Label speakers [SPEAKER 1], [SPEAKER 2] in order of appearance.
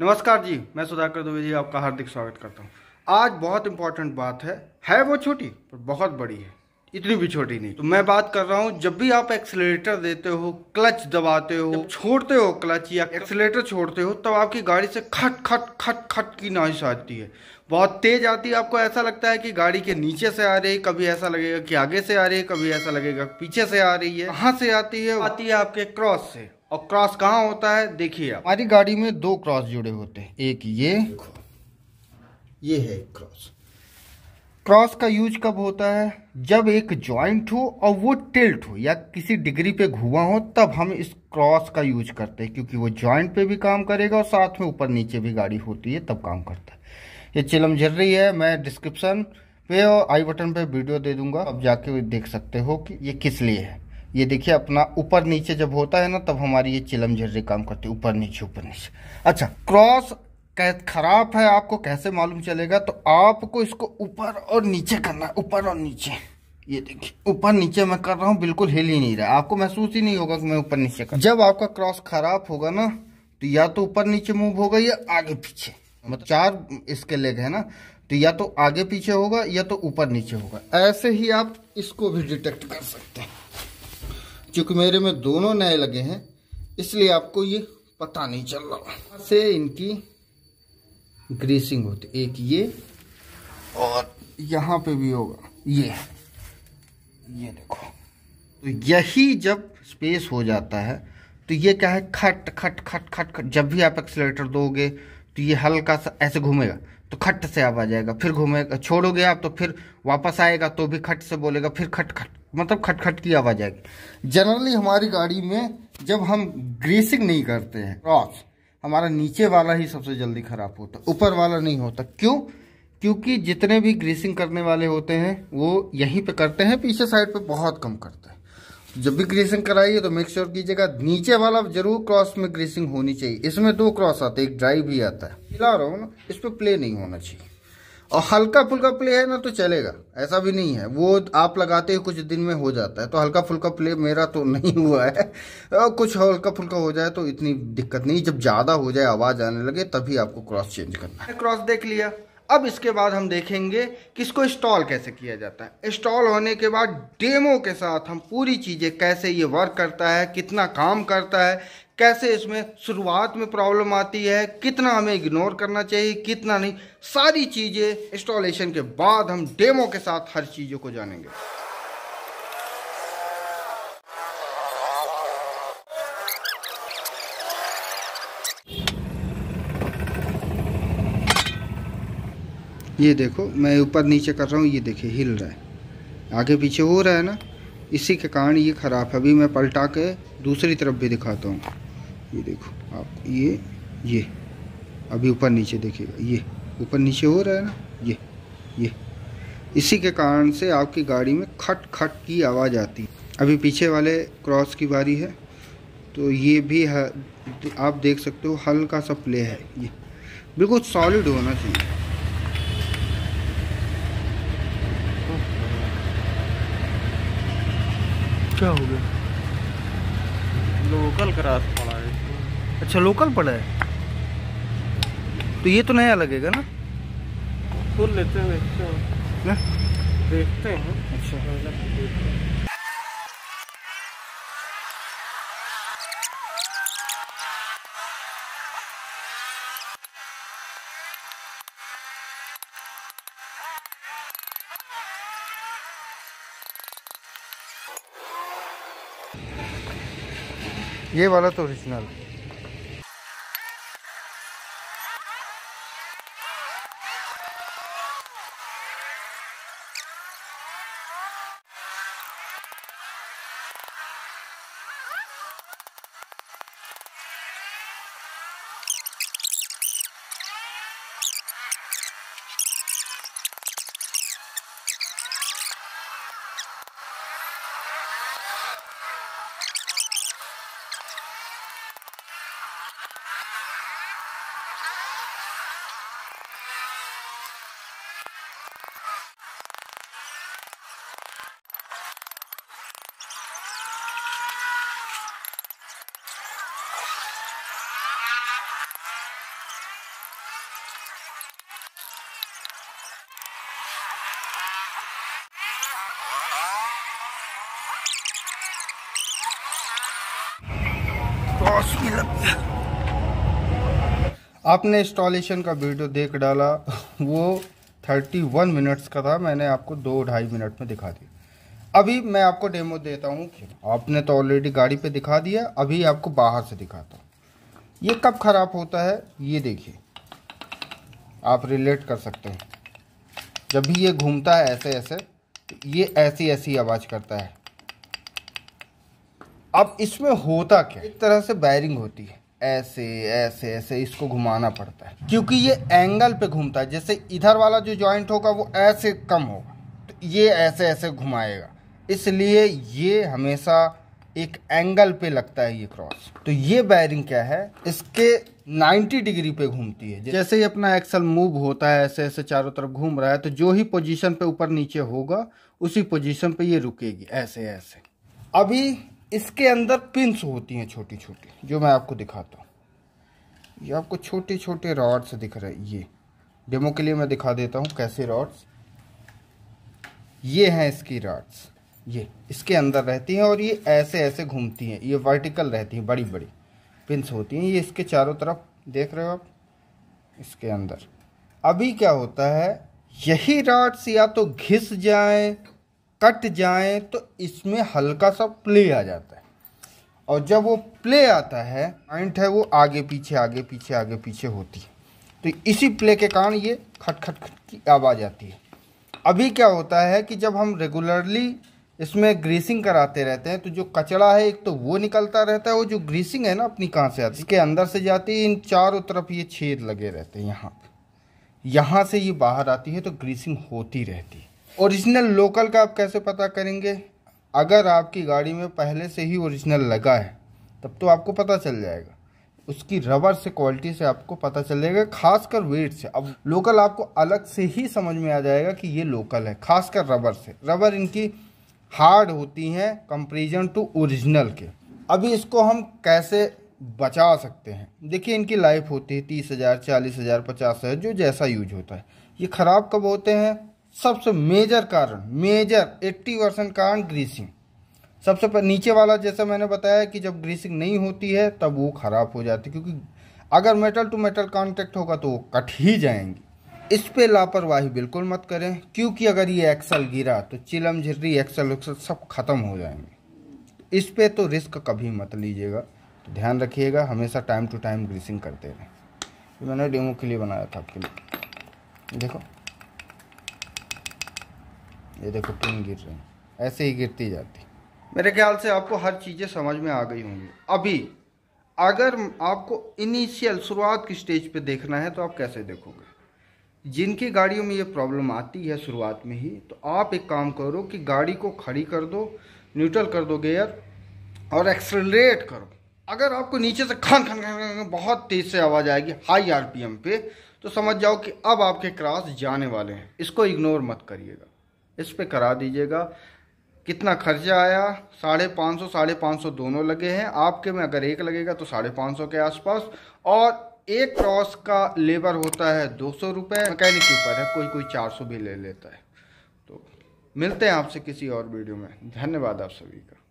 [SPEAKER 1] नमस्कार जी मैं सुधाकर दुबे जी आपका हार्दिक स्वागत करता हूँ आज बहुत इंपॉर्टेंट बात है है वो छोटी पर बहुत बड़ी है इतनी भी छोटी नहीं तो मैं बात कर रहा हूँ जब भी आप एक्सलेटर देते हो क्लच दबाते हो छोड़ते हो क्लच या एक्सलेटर छोड़ते हो तब तो आपकी गाड़ी से खट खट खट खट की नॉइस आती है बहुत तेज आती है आपको ऐसा लगता है कि गाड़ी के नीचे से आ रही है कभी ऐसा लगेगा कि आगे से आ रही है कभी ऐसा लगेगा पीछे से आ रही है कहाँ से आती है आती है आपके क्रॉस से और क्रॉस कहाँ होता है देखिए आप हमारी गाड़ी में दो क्रॉस जुड़े होते हैं एक ये ये है क्रॉस क्रॉस का यूज कब होता है जब एक जॉइंट हो और वो टिल्ट हो या किसी डिग्री पे घुआ हो तब हम इस क्रॉस का यूज करते हैं क्योंकि वो जॉइंट पे भी काम करेगा और साथ में ऊपर नीचे भी गाड़ी होती है तब काम करता है ये चिलम झर रही है मैं डिस्क्रिप्शन पे और आई बटन पे वीडियो दे दूंगा अब जाके देख सकते हो कि ये किस लिए है ये देखिए अपना ऊपर नीचे जब होता है ना तब हमारी ये चिलम झर्रे काम करती है ऊपर नीचे ऊपर नीचे अच्छा क्रॉस खराब है आपको कैसे मालूम चलेगा तो आपको इसको ऊपर और नीचे करना है ऊपर और नीचे ये देखिए ऊपर नीचे मैं कर रहा हूँ बिल्कुल हिल ही नहीं रहा आपको महसूस ही नहीं होगा कि मैं ऊपर नीचे कर जब आपका क्रॉस खराब होगा ना तो या तो ऊपर नीचे मूव होगा या आगे पीछे मतलब चार इसके लेग है ना तो या तो आगे पीछे होगा या तो ऊपर नीचे होगा ऐसे ही आप इसको भी डिटेक्ट कर सकते हैं क्योंकि मेरे में दोनों नए लगे हैं इसलिए आपको ये पता नहीं चल रहा से इनकी ग्रीसिंग होती एक ये और यहाँ पे भी होगा ये ये देखो तो यही जब स्पेस हो जाता है तो ये क्या है खट खट खट खट खट जब भी आप एक्सलेटर दोगे तो ये हल्का सा ऐसे घूमेगा तो खट से आप आ जाएगा फिर घूमेगा छोड़ोगे आप तो फिर वापस आएगा तो भी खट से बोलेगा फिर खट खट मतलब खटखट की आवाज़ आएगी जनरली हमारी गाड़ी में जब हम ग्रेसिंग नहीं करते हैं क्रॉस हमारा नीचे वाला ही सबसे जल्दी ख़राब होता ऊपर वाला नहीं होता क्यों क्योंकि जितने भी ग्रीसिंग करने वाले होते हैं वो यहीं पे करते हैं पीछे साइड पे बहुत कम करते हैं जब भी ग्रीसिंग कराइए तो मेक श्योर कीजिएगा नीचे वाला जरूर क्रॉस में ग्रीसिंग होनी चाहिए इसमें दो क्रॉस आते हैं एक ड्राइव भी आता है खिला रहा हूँ ना इस पर प्ले नहीं होना चाहिए और हल्का फुल्का प्ले है ना तो चलेगा ऐसा भी नहीं है वो आप लगाते हैं कुछ दिन में हो जाता है तो हल्का फुल्का प्ले मेरा तो नहीं हुआ है कुछ हल्का फुल्का हो जाए तो इतनी दिक्कत नहीं जब ज़्यादा हो जाए आवाज़ आने लगे तभी आपको क्रॉस चेंज करना है क्रॉस देख लिया अब इसके बाद हम देखेंगे कि इसको इंस्टॉल कैसे किया जाता है इंस्टॉल होने के बाद डेमो के साथ हम पूरी चीज़ें कैसे ये वर्क करता है कितना काम करता है कैसे इसमें शुरुआत में प्रॉब्लम आती है कितना हमें इग्नोर करना चाहिए कितना नहीं सारी चीज़ें इंस्टॉलेशन के बाद हम डेमो के साथ हर चीज़ों को जानेंगे ये देखो मैं ऊपर नीचे कर रहा हूँ ये देखिए हिल रहा है आगे पीछे हो रहा है ना इसी के कारण ये ख़राब है अभी मैं पलटा के दूसरी तरफ भी दिखाता हूँ ये देखो आप ये ये अभी ऊपर नीचे देखिएगा ये ऊपर नीचे हो रहा है ना ये ये इसी के कारण से आपकी गाड़ी में खट खट की आवाज़ आती है अभी पीछे वाले क्रॉस की बारी है तो ये भी है आप देख सकते हो हल्का सा प्ले है ये बिल्कुल सॉलिड होना चाहिए क्या हो गया लोकल क्रास पड़ा है अच्छा लोकल पड़ा है तो ये तो नया लगेगा ना तो लेते हैं देखते हैं देखते हैं अच्छा ये वाला तो ओरिजिनल लग गया आपने इंस्टॉलेशन का वीडियो देख डाला वो 31 मिनट्स का था मैंने आपको दो ढाई मिनट में दिखा दिया अभी मैं आपको डेमो देता हूँ आपने तो ऑलरेडी गाड़ी पे दिखा दिया अभी आपको बाहर से दिखाता हूँ ये कब ख़राब होता है ये देखिए आप रिलेट कर सकते हैं जब भी ये घूमता है ऐसे ऐसे तो ये ऐसी ऐसी आवाज़ करता है अब इसमें होता क्या एक तरह से बैरिंग होती है ऐसे ऐसे ऐसे इसको घुमाना पड़ता है क्योंकि ये एंगल पे घूमता है जैसे इधर वाला जो जॉइंट होगा वो ऐसे कम होगा तो ये ऐसे ऐसे घुमाएगा इसलिए ये हमेशा एक एंगल पे लगता है ये क्रॉस तो ये बैरिंग क्या है इसके 90 डिग्री पे घूमती है जैसे ही अपना एक्सल मूव होता है ऐसे ऐसे चारों तरफ घूम रहा है तो जो ही पोजीशन पे ऊपर नीचे होगा उसी पोजीशन पे ये रुकेगी ऐसे ऐसे अभी इसके अंदर पिंस होती हैं छोटी छोटी जो मैं आपको दिखाता हूँ ये आपको छोटे छोटे रॉड्स दिख रहे हैं ये डेमो के लिए मैं दिखा देता हूँ कैसे रॉड्स ये हैं इसकी रॉड्स ये इसके अंदर रहती हैं और ये ऐसे ऐसे घूमती हैं ये वर्टिकल रहती हैं बड़ी बड़ी पिंस होती हैं ये इसके चारों तरफ देख रहे हो आप इसके अंदर अभी क्या होता है यही रॉड्स या तो घिस जाएं कट जाएं तो इसमें हल्का सा प्ले आ जाता है और जब वो प्ले आता है पॉइंट है वो आगे पीछे आगे पीछे आगे पीछे होती है तो इसी प्ले के कारण ये खट खट खट की आवाज़ आती है अभी क्या होता है कि जब हम रेगुलरली इसमें ग्रीसिंग कराते रहते हैं तो जो कचड़ा है एक तो वो निकलता रहता है वो जो ग्रीसिंग है ना अपनी कहाँ से आती है इसके अंदर से जाती है इन चारों तरफ ये छेद लगे रहते हैं यहाँ यहाँ से ये बाहर आती है तो ग्रीसिंग होती रहती है ओरिजिनल लोकल का आप कैसे पता करेंगे अगर आपकी गाड़ी में पहले से ही ओरिजिनल लगा है तब तो आपको पता चल जाएगा उसकी रबर से क्वालिटी से आपको पता चलेगा खासकर वेट से अब लोकल आपको अलग से ही समझ में आ जाएगा कि ये लोकल है खासकर रबर से रबर इनकी हार्ड होती हैं कंपेरिजन टू ओरिजिनल के अभी इसको हम कैसे बचा सकते हैं देखिए इनकी लाइफ होती है तीस हज़ार चालीस हज़ार पचास हज़ार जो जैसा यूज होता है ये ख़राब कब होते हैं सबसे मेजर कारण मेजर 80 परसेंट कारण ग्रीसिंग सबसे पर नीचे वाला जैसा मैंने बताया कि जब ग्रीसिंग नहीं होती है तब वो ख़राब हो जाती क्योंकि अगर मेटल टू मेटल कांटेक्ट होगा तो वो कट ही जाएंगी इस पे लापरवाही बिल्कुल मत करें क्योंकि अगर ये एक्सल गिरा तो चिलम झिर्री एक्सल उक्सल सब ख़त्म हो जाएंगे इस पे तो रिस्क कभी मत लीजिएगा तो ध्यान रखिएगा हमेशा टाइम टू टाइम ग्रीसिंग करते रहें मैंने डेमो के लिए बनाया था आपके लिए देखो ये देखो पिन गिर रहे हैं ऐसे ही गिरती जाती मेरे ख्याल से आपको हर चीज़ें समझ में आ गई होंगी अभी अगर आपको इनिशियल शुरुआत की स्टेज पे देखना है तो आप कैसे देखोगे जिनकी गाड़ियों में ये प्रॉब्लम आती है शुरुआत में ही तो आप एक काम करो कि गाड़ी को खड़ी कर दो न्यूट्रल कर दो गेयर और एक्सलरेट करो अगर आपको नीचे से खन खन खन खन बहुत तेज़ से आवाज़ आएगी हाई आरपीएम पे तो समझ जाओ कि अब आपके क्रॉस जाने वाले हैं इसको इग्नोर मत करिएगा इस पर करा दीजिएगा कितना खर्चा आया साढ़े पाँच सौ साढ़े पाँच सौ दोनों लगे हैं आपके में अगर एक लगेगा तो साढ़े पाँच सौ के आसपास और एक क्रॉस का लेबर होता है दो सौ रुपये मैकेनिक के ऊपर है कोई कोई चार सौ भी ले लेता है तो मिलते हैं आपसे किसी और वीडियो में धन्यवाद आप सभी का